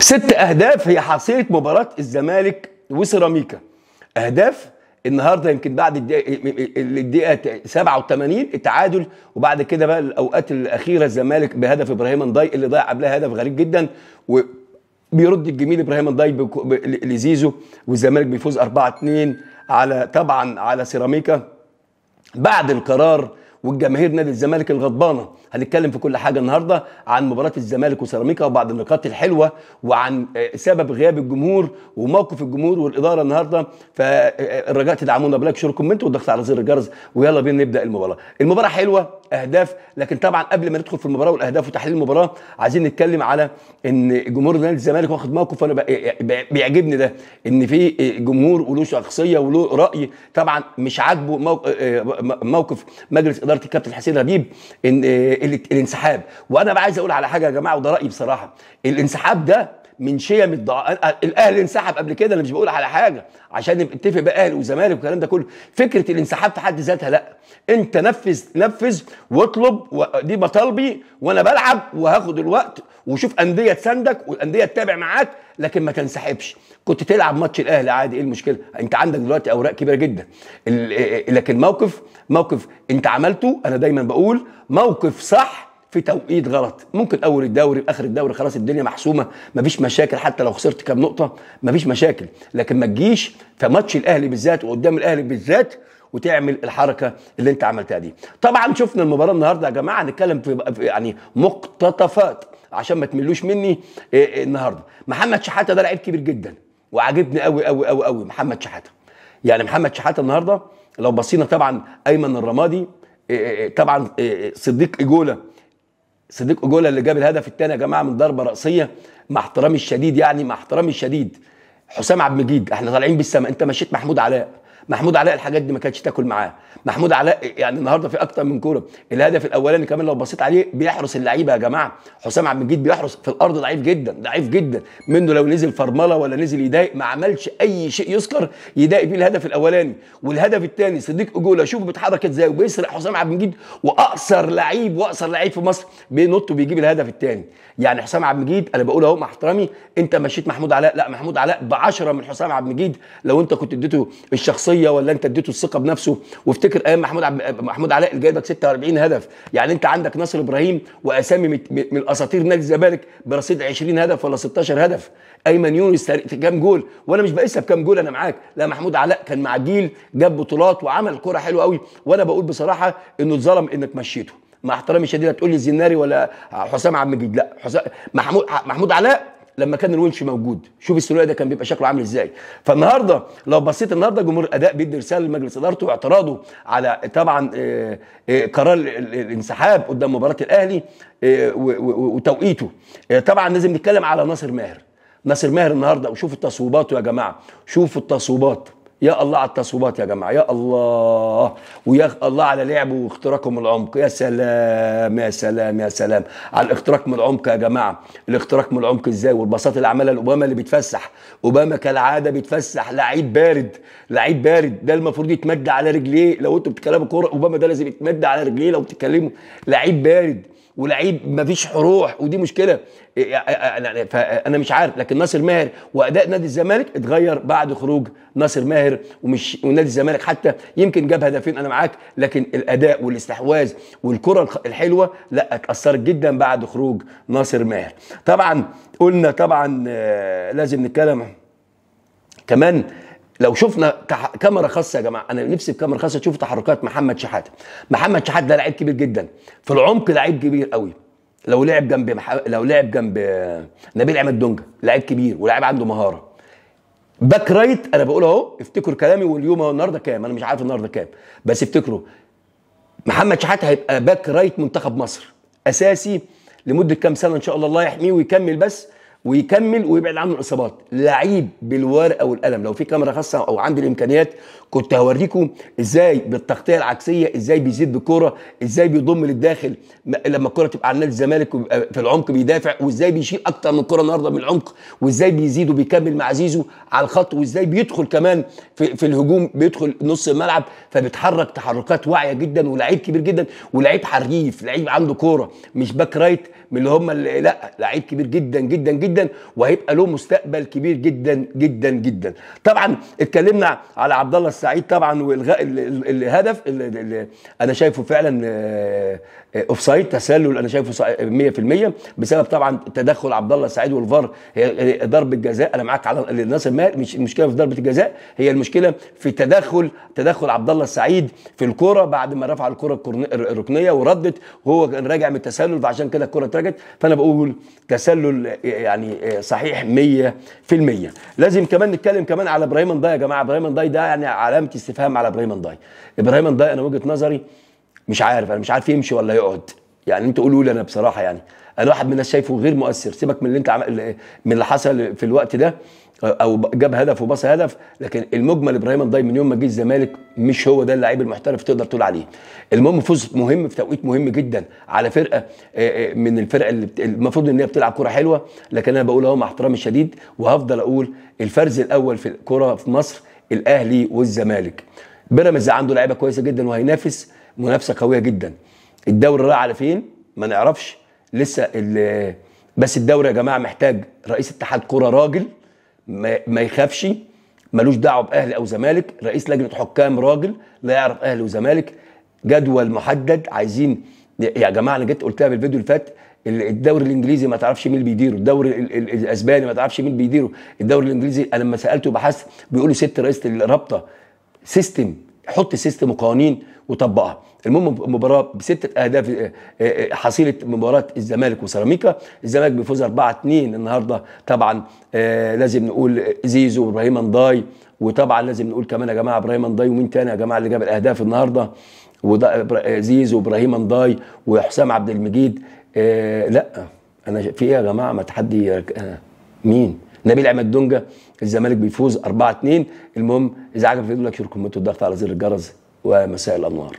ست اهداف هي حصيله مباراه الزمالك وسيراميكا اهداف النهارده يمكن بعد الدقيقه 87 التعادل وبعد كده بقى الاوقات الاخيره الزمالك بهدف ابراهيم انضاي اللي ضيع قبلها هدف غريب جدا و بيرد الجميل ابراهيم ضاي لزيزو والزمالك بيفوز 4-2 على طبعا على سيراميكا بعد القرار والجماهير نادي الزمالك الغضبانه هنتكلم في كل حاجه النهارده عن مباراه الزمالك وسيراميكا وبعض النقاط الحلوه وعن آه، سبب غياب الجمهور وموقف الجمهور والاداره النهارده فالرجاء تدعمونا بلايك شير كومنت والضغط على زر الجرس ويلا بينا نبدا المباراه المباراه حلوه اهداف لكن طبعا قبل ما ندخل في المباراه والاهداف وتحليل المباراه عايزين نتكلم على ان جمهور نادي الزمالك واخد موقف وانا آه، آه، بيعجبني ده ان في جمهور وله شخصيه وله راي طبعا مش عاجبه موقف مجلس اداره الكابتن حسين لبيب ان آه، الانسحاب وانا عايز اقول على حاجه يا جماعه وده رايي بصراحه الانسحاب ده من شيم الضع... آه، آه، الاهلي انسحب قبل كده انا مش بقول على حاجه عشان نبقى نتفق بقى اهلي وزمالك والكلام ده كله فكره الانسحاب في حد ذاتها لا انت نفذ نفذ واطلب و... دي مطالبي وانا بلعب وهاخد الوقت وشوف انديه تساندك والانديه تتابع معاك لكن ما تنسحبش كنت تلعب ماتش الاهلي عادي ايه المشكله انت عندك دلوقتي اوراق كبيره جدا إيه، إيه، لكن موقف موقف انت عملته انا دايما بقول موقف صح في توقيت غلط ممكن اول الدوري واخر الدوري خلاص الدنيا محسومه مفيش مشاكل حتى لو خسرت كام نقطه مفيش مشاكل لكن ما تجيش في ماتش الاهلي بالذات وقدام الاهلي بالذات وتعمل الحركه اللي انت عملتها دي طبعا شفنا المباراه النهارده يا جماعه هنتكلم في يعني مقتطفات عشان ما تملوش مني آه، آه، النهارده محمد شحاته ده لعيب كبير جدا وعاجبني قوي قوي قوي قوي محمد شحاته يعني محمد شحاته النهارده لو بصينا طبعا ايمن الرمادي آه، طبعا صديق اجوله صديق اجولا اللي جاب الهدف الثاني يا جماعه من ضربه راسيه مع احترامي الشديد يعني مع احترامي الشديد حسام عبد المجيد احنا طالعين بالسماء انت مشيت محمود علاء محمود علاء الحاجات دي ما كانتش تاكل معاه محمود علاء يعني النهارده في اكتر من كوره الهدف الاولاني كمان لو بصيت عليه بيحرس اللعيبه يا جماعه حسام عبد المجيد بيحرس في الارض ضعيف جدا ضعيف جدا منه لو نزل فرمله ولا نزل يضايق ما عملش اي شيء يذكر يضايق بيه الهدف الاولاني والهدف الثاني صديق اجوله شوفه بيتحرك ازاي وبيسرق حسام عبد المجيد واقصر لعيب واقصر لعيب في مصر بينط وبيجيب الهدف الثاني يعني حسام عبد المجيد انا بقول اهو مع احترامي انت مشيت محمود علاء لا محمود علاء ب 10 من حسام عبد المجيد لو انت كنت اديته الشخصيه الشخصيه ولا انت اديته الثقه بنفسه وافتكر ايام محمود عب... محمود علاء اللي جايبك 46 هدف يعني انت عندك ناصر ابراهيم واسامي من, من اساطير نادي الزمالك برصيد 20 هدف ولا 16 هدف ايمن يونس كام جول وانا مش بقيسها بكام جول انا معاك لا محمود علاء كان مع جيل جاب بطولات وعمل كوره حلوه قوي وانا بقول بصراحه انه اتظلم انك مشيته مع احترامي الشديد هتقول لي الزناري ولا حسام عبد المجيد لا حسام محمود محمود علاء لما كان الونش موجود شوف الثنائي ده كان بيبقى شكله عامل ازاي فالنهارده لو بصيت النهارده جمهور الاداء بيدي رساله لمجلس ادارته واعتراضه على طبعا آه، آه، قرار الانسحاب قدام مباراه الاهلي آه، وتوقيته طبعا لازم نتكلم على ناصر ماهر ناصر ماهر النهارده وشوفوا تصويباته يا جماعه شوفوا التصويبات يا الله على التصويبات يا جماعه يا الله ويا الله على لعبه واختراقهم العمق يا سلام يا سلام يا سلام على الاختراق من العمق يا جماعه الاختراق من العمق ازاي والباصات اللي عملها لاوباما اللي بيتفسح اوباما كالعاده بيتفسح لعيب بارد لعيب بارد ده المفروض يتمد على رجليه لو انتوا بتتكلموا كوره اوباما ده لازم يتمد على رجليه لو بتتكلموا لعيب بارد ولعيب مفيش حروح ودي مشكله إيه، إيه، إيه، يعني انا مش عارف لكن ناصر ماهر واداء نادي الزمالك اتغير بعد خروج ناصر ماهر ومش ونادي الزمالك حتى يمكن جاب هدفين انا معاك لكن الاداء والاستحواذ والكره الحلوه لا اتاثرت جدا بعد خروج ناصر ماهر طبعا قلنا طبعا آه، لازم نتكلم كمان لو شفنا كاميرا خاصه يا جماعه انا نفسي بكاميرا خاصه تشوف تحركات محمد شحاته محمد شحاته ده لعيب كبير جدا في العمق لعيب كبير قوي لو لعب جنب مح... لو لعب جنب نبيل عماد دونجا لعيب كبير ولاعيب عنده مهاره باك رايت انا بقول اهو افتكر كلامي واليوم النهارده كام انا مش عارف النهارده كام بس افتكروا محمد شحاته هيبقى باك رايت منتخب مصر اساسي لمده كام سنه ان شاء الله الله يحميه ويكمل بس ويكمل ويبعد عنه الاصابات لعيب بالورقه والقلم لو في كاميرا خاصه او عندي الامكانيات كنت هوريكم ازاي بالتغطيه العكسيه ازاي بيزيد بالكوره ازاي بيضم للداخل لما الكوره تبقى على نادي الزمالك في العمق بيدافع وازاي بيشيل اكتر من كوره النهارده من العمق وازاي بيزيد وبيكمل مع زيزو على الخط وازاي بيدخل كمان في, في الهجوم بيدخل نص الملعب فبيتحرك تحركات واعيه جدا ولعيب كبير جدا ولعيب حريف لعيب عنده كوره مش باك رايت من اللي هم اللي لا لعيب كبير جدا جدا جدا جدا وهيبقى له مستقبل كبير جدا جدا جدا طبعا اتكلمنا على عبد الله السعيد طبعا والغاء الهدف اللي انا شايفه فعلا آه، آه، اوف سايد تسلل انا شايفه 100% بسبب طبعا تدخل عبد الله السعيد والفار هي ضربه جزاء انا معاك على ناصر ماهر مش المشكله في ضربه الجزاء هي المشكله في تدخل تدخل عبد الله السعيد في الكوره بعد ما رفع الكوره الركنيه وردت وهو كان راجع من التسلل فعشان كده الكوره اترجت فانا بقول تسلل آه، يعني يعني آه، صحيح 100% لازم كمان نتكلم كمان على ابراهيم ضاي يا جماعه ابراهيم ضاي ده يعني علامه استفهام على ابراهيم ضاي ابراهيم ضاي انا وجهه نظري مش عارف انا مش عارف يمشي ولا يقعد يعني انتوا قولوا لي انا بصراحه يعني انا واحد من الناس شايفه غير مؤثر سيبك من اللي انت عم... من اللي حصل في الوقت ده او جاب هدف وباص هدف لكن المجمل ابراهيم الضي من يوم ما جه الزمالك مش هو ده اللعيب المحترف تقدر تقول عليه المهم فوز مهم في توقيت مهم جدا على فرقه آه، آه، من الفرق اللي المفروض ان هي بتلعب كره حلوه لكن انا بقول اهو مع احترامي الشديد وهفضل اقول الفرز الاول في الكره في مصر الاهلي والزمالك بيراميدز عنده لعيبه كويسه جدا وهينافس منافسه قويه جدا الدوري رايح على فين ما نعرفش لسه بس الدوري يا جماعه محتاج رئيس اتحاد كره راجل ما, ما يخافش ملوش دعوه باهلي او زمالك رئيس لجنه حكام راجل لا يعرف اهلي وزمالك جدول محدد عايزين يا جماعه انا جيت قلتها بالفيديو اللي فات الدوري الانجليزي ما تعرفش مين اللي بيديره الدوري الاسباني ما تعرفش مين بيديره الدوري الانجليزي انا لما سالته بحثت بيقولوا ست رئيسه الرابطه سيستم حط سيستم وقوانين وطبقها المهم مباراه بستة اهداف آه، آه، حصيله مباراه الزمالك وسيراميكا الزمالك بيفوز 4 2 النهارده طبعا آه، لازم نقول زيزو وابراهيم انضاي وطبعا لازم نقول كمان يا جماعه ابراهيم انضاي ومين تاني يا جماعه اللي جاب الاهداف النهارده وزيزو زيزو وابراهيم انضاي وحسام عبد المجيد لا انا في ايه يا جماعه ما تحدي مين نبيل عماد دونجا الزمالك بيفوز 4 2 المهم اذا عجبك الفيديو لايك شير كومنت والضغط على زر الجرس ومساء الانوار